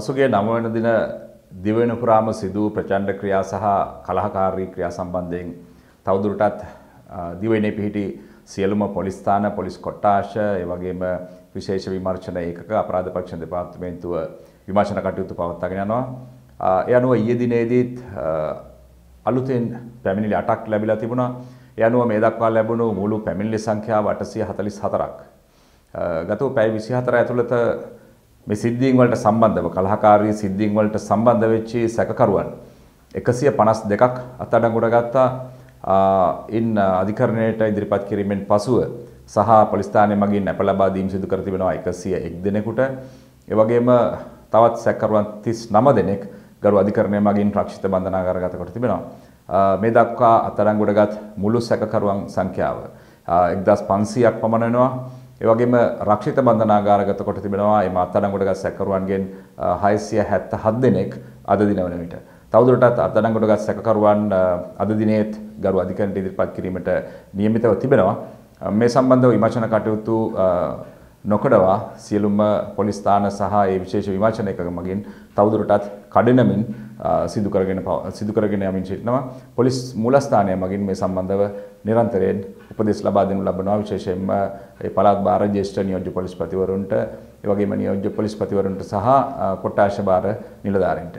පසුගේ නමවන දින දිවෙන පුරාම සිදු ප්‍රචණ්ඩ ක්‍රියා සහ කලහකාරී ක්‍රියා සම්බන්ධයෙන් තවදුරටත් දිවෙනේ පිහිටි සියලුම පොලිස් ස්ථාන පොලිස් කොට්ටාශ ඒ වගේම විශේෂ විමර්ශන ඒකක අපරාධ පරීක්ෂණ දෙපාර්තමේන්තුව විමර්ශන කටයුතු පවත්වාගෙන යනවා ඒ අනුව ඊයේ දිනේදීත් අලුතෙන් පැමිණිලි 8ක් ලැබිලා තිබුණා ඒ අනුව මේ දක්වා ලැබුණු මුළු පැමිණිලි සංඛ්‍යාව 844ක් ගතව පැය 24 ඇතුළත මේ සිද්ධීන් වලට සම්බන්ධව කලහකාරී සිද්ධීන් වලට සම්බන්ධ වෙච්ච සැකකරුවන් 152ක් අත්අඩංගුවට ගත්තා ඉන් අධිකරණයට ඉදිරිපත් කිරීමෙන් පසුව සහ පොලිස්ථානයේ මගින් අප ලබා දීම් සිදු කර තිබෙනවා 101 දෙනෙකුට ඒ වගේම තවත් සැකකරුවන් 39 දෙනෙක් ගරු අධිකරණය මගින් රක්ෂිත බන්ධනාගාරගත කොට තිබෙනවා මේ දක්වා අත්අඩංගුවට ගත් මුළු සැකකරුවන් සංඛ්‍යාව 1500ක් පමණ වෙනවා ඒ වගේම රක්ෂිත බන්ධනාගාරගත කොට තිබෙනවා මේ අත්අඩංගුවට ගත් සැකකරුවන්ගෙන් 677 දෙනෙක් අද දිනවන විට. තවදුරටත් අත්අඩංගුවට ගත් සැකකරුවන් අද දිනේත් ගරු අධිකරණයට ඉදිරිපත් කිරීමට නියමිතව තිබෙනවා. මේ සම්බන්ධව විමර්ශන කටයුතු නොකඩවා සියලුම පොලිස් ස්ථාන සහ ඒ විශේෂ විමර්ශන එකක මගින් තවදුරටත් කඩනමින් සිදු කරගෙන සිදු කරගෙන යමින් සිටිනවා පොලිස් මූලස්ථානය මගින් මේ සම්බන්ධව නිරන්තරයෙන් උපදෙස් ලබා දෙනු ලබනවා විශේෂයෙන්ම ඒ පළාත් භාර ජ්‍යෙෂ්ඨ නියෝජ්‍ය පොලිස්පතිවරුන්ට ඒ වගේම නියෝජ්‍ය පොලිස්පතිවරුන්ට සහ කොට්ටාශ භාර නිලධාරීන්ට